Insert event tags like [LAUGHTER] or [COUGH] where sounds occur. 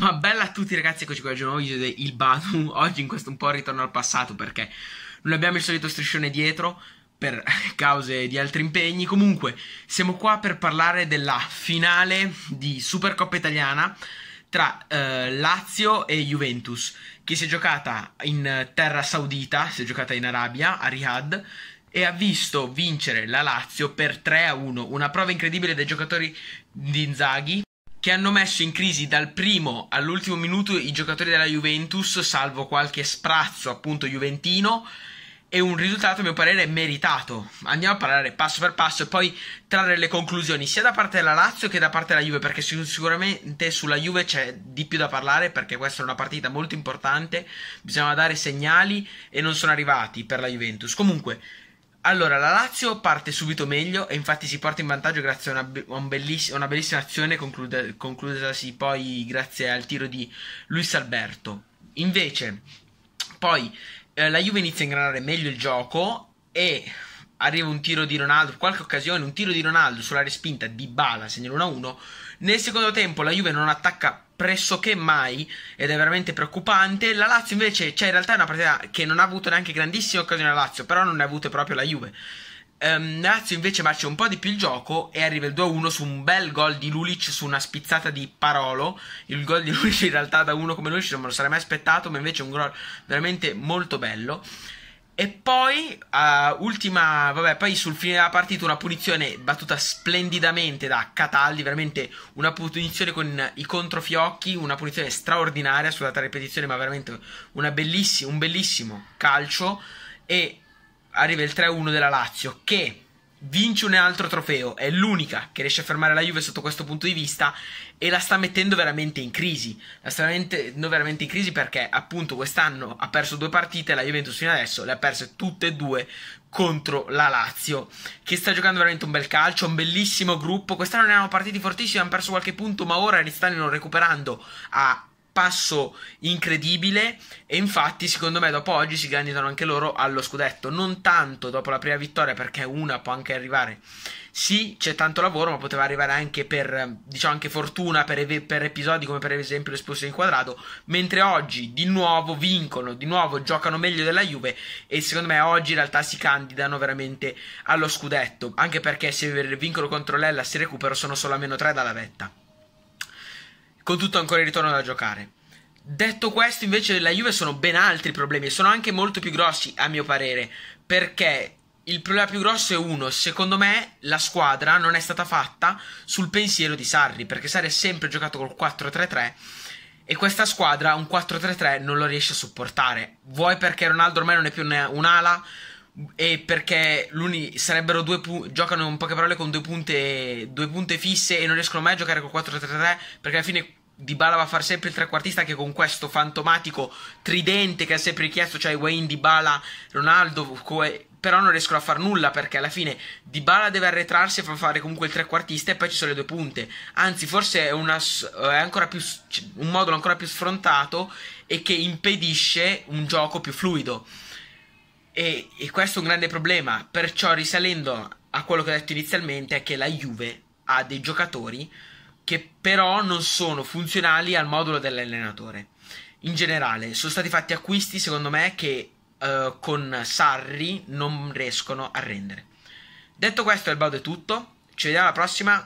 Ma bella a tutti ragazzi, eccoci qua, oggi un nuovo video di Il Badu [LAUGHS] Oggi in questo un po' ritorno al passato perché non abbiamo il solito striscione dietro Per [LAUGHS] cause di altri impegni Comunque, siamo qua per parlare della finale di Supercoppa Italiana Tra eh, Lazio e Juventus Che si è giocata in terra saudita, si è giocata in Arabia, a Riyadh e ha visto vincere la Lazio per 3 a 1, una prova incredibile dei giocatori di Inzaghi che hanno messo in crisi dal primo all'ultimo minuto i giocatori della Juventus, salvo qualche sprazzo appunto juventino. E un risultato, a mio parere, meritato. Andiamo a parlare passo per passo e poi trarre le conclusioni sia da parte della Lazio che da parte della Juve, perché sicuramente sulla Juve c'è di più da parlare, perché questa è una partita molto importante, bisogna dare segnali e non sono arrivati per la Juventus. Comunque, allora, la Lazio parte subito meglio e infatti si porta in vantaggio grazie a una, be- un belliss- una bellissima azione conclude- conclusasi poi grazie al tiro di Luis Alberto. Invece, poi eh, la Juve inizia a ingranare meglio il gioco e arriva un tiro di Ronaldo, qualche occasione, un tiro di Ronaldo sulla respinta di Bala, segna 1 1 Nel secondo tempo la Juve non attacca pressoché mai ed è veramente preoccupante. La Lazio invece, cioè in realtà è una partita che non ha avuto neanche grandissime occasioni la Lazio, però non ne ha avute proprio la Juve. Um, la Lazio invece marcia un po' di più il gioco e arriva il 2-1 su un bel gol di Lulic su una spizzata di Parolo. Il gol di Lulic in realtà da uno come Lulic non me lo sarei mai aspettato, ma invece è un gol veramente molto bello. E poi, uh, ultima, vabbè, poi sul fine della partita una punizione battuta splendidamente da Cataldi, veramente una punizione con i controfiocchi, una punizione straordinaria, scusate la ripetizione, ma veramente belliss un bellissimo calcio. E arriva il 3-1 della Lazio che vince un altro trofeo, è l'unica che riesce a fermare la Juve sotto questo punto di vista e la sta mettendo veramente in crisi. La sta mettendo veramente in crisi perché appunto quest'anno ha perso due partite, la Juventus fino adesso le ha perse tutte e due contro la Lazio, che sta giocando veramente un bel calcio, un bellissimo gruppo. Quest'anno ne erano partiti fortissimi, hanno perso qualche punto, ma ora li stanno recuperando a passo incredibile e infatti secondo me dopo oggi si candidano anche loro allo scudetto non tanto dopo la prima vittoria perché una può anche arrivare sì c'è tanto lavoro ma poteva arrivare anche per diciamo anche fortuna per, ev- per episodi come per esempio l'esplosione in quadrato mentre oggi di nuovo vincono di nuovo giocano meglio della Juve e secondo me oggi in realtà si candidano veramente allo scudetto anche perché se vincono contro l'Ella si recupero sono solo a meno 3 dalla vetta con tutto ancora in ritorno da giocare. Detto questo, invece, della Juve sono ben altri problemi e sono anche molto più grossi, a mio parere, perché il problema più grosso è uno, secondo me la squadra non è stata fatta sul pensiero di Sarri, perché Sarri ha sempre giocato col 4-3-3 e questa squadra un 4-3-3 non lo riesce a supportare. Vuoi perché Ronaldo ormai non è più un'ala e perché l'uni sarebbero due pu- giocano in poche parole con due punte, due punte fisse e non riescono mai a giocare col 4-3-3 perché alla fine Dybala va a fare sempre il trequartista anche con questo fantomatico tridente che ha sempre richiesto, cioè Wayne, Dybala, Ronaldo, però non riescono a far nulla perché alla fine Dybala deve arretrarsi e far fare comunque il trequartista e poi ci sono le due punte. Anzi, forse è, una, eh, è più, un modulo ancora più sfrontato e che impedisce un gioco più fluido. E, e questo è un grande problema, perciò risalendo a quello che ho detto inizialmente è che la Juve ha dei giocatori che però non sono funzionali al modulo dell'allenatore. In generale, sono stati fatti acquisti, secondo me, che uh, con Sarri non riescono a rendere. Detto questo, il Baudo è tutto. Ci vediamo alla prossima.